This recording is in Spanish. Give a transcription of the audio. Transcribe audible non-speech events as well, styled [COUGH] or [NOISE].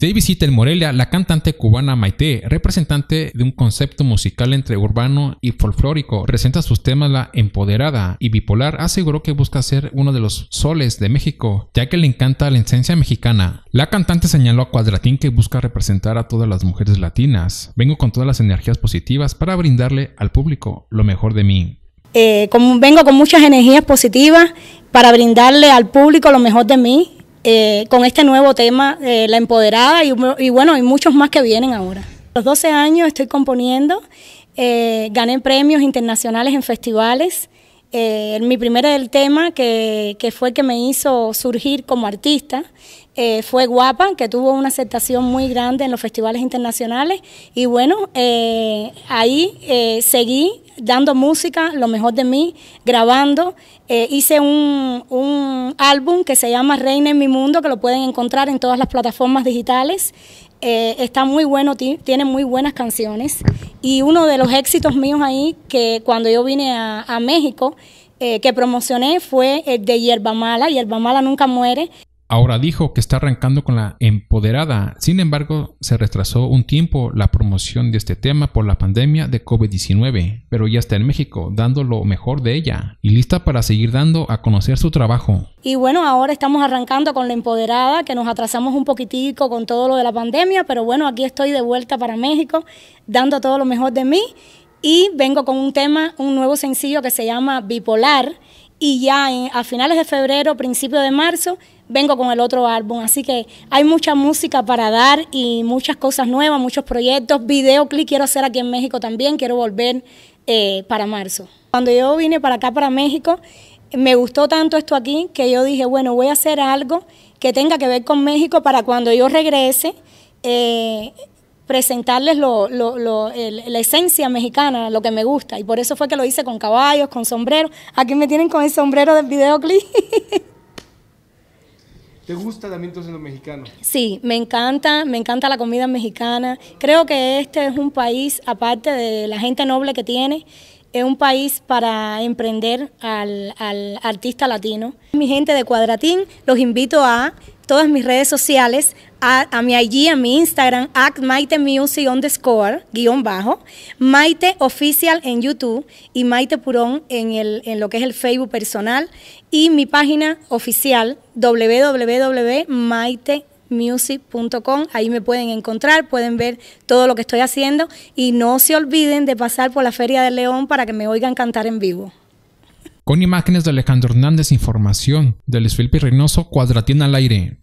De visita en Morelia, la cantante cubana Maite, representante de un concepto musical entre urbano y folclórico, presenta sus temas La Empoderada y Bipolar, aseguró que busca ser uno de los soles de México, ya que le encanta la esencia mexicana. La cantante señaló a Cuadratín que busca representar a todas las mujeres latinas. Vengo con todas las energías positivas para brindarle al público lo mejor de mí. Eh, vengo con muchas energías positivas para brindarle al público lo mejor de mí eh, con este nuevo tema, eh, La Empoderada, y, y, bueno, hay muchos más que vienen ahora. A los 12 años estoy componiendo, eh, gané premios internacionales en festivales. mi primera del tema que, que, fue que me hizo surgir como artista fue Guapa, que tuvo una aceptación muy grande en los festivales internacionales. Y bueno, ahí seguí dando música, lo mejor de mí, grabando. Eh, hice un, álbum que se llama Reina en mi mundo, que lo pueden encontrar en todas las plataformas digitales. Eh, está muy bueno, tiene muy buenas canciones. Y uno de los éxitos míos ahí, que cuando yo vine a, México, eh, que promocioné fue el de Hierba Mala. Hierba Mala nunca muere. Ahora dijo que está arrancando con la empoderada. Sin embargo, se retrasó un tiempo la promoción de este tema por la pandemia de COVID-19, pero ya está en México dando lo mejor de ella y lista para seguir dando a conocer su trabajo. Y bueno, ahora estamos arrancando con la empoderada, que nos atrasamos un poquitico con todo lo de la pandemia, pero bueno, aquí estoy de vuelta para México, dando todo lo mejor de mí y vengo con un tema, un nuevo sencillo que se llama Bipolar y ya a finales de febrero, principio de marzo, vengo con el otro álbum. Así que hay mucha música para dar y muchas cosas nuevas, muchos proyectos, videoclip quiero hacer aquí en México también, quiero volver eh, para marzo. Cuando yo vine para acá, para México, me gustó tanto esto aquí que yo dije, bueno, voy a hacer algo que tenga que ver con México para cuando yo regrese. Eh, presentarles lo, lo, lo, la esencia mexicana, lo que me gusta. Y por eso fue que lo hice con caballos, con sombrero. Aquí me tienen con el sombrero del videoclip. [LAUGHS] ¿Te gusta también entonces lo mexicano? Sí, me encanta, me encanta la comida mexicana. Creo que este es un país, aparte de la gente noble que tiene, es un país para emprender al, artista latino. Mi gente de Cuadratín, los invito a todas mis redes sociales, a, mi IG, a mi Instagram, at Maite Music underscore, guión bajo, Maite Oficial en YouTube y Maite Purón en, en lo que es el Facebook personal y mi página oficial www.maite.com music.com. Ahí me pueden encontrar, pueden ver todo lo que estoy haciendo y no se olviden de pasar por la Feria de León para que me oigan cantar en vivo. Con imágenes de Alejandro Hernández, información de Luis Felipe Reynoso, Cuadratienda al aire.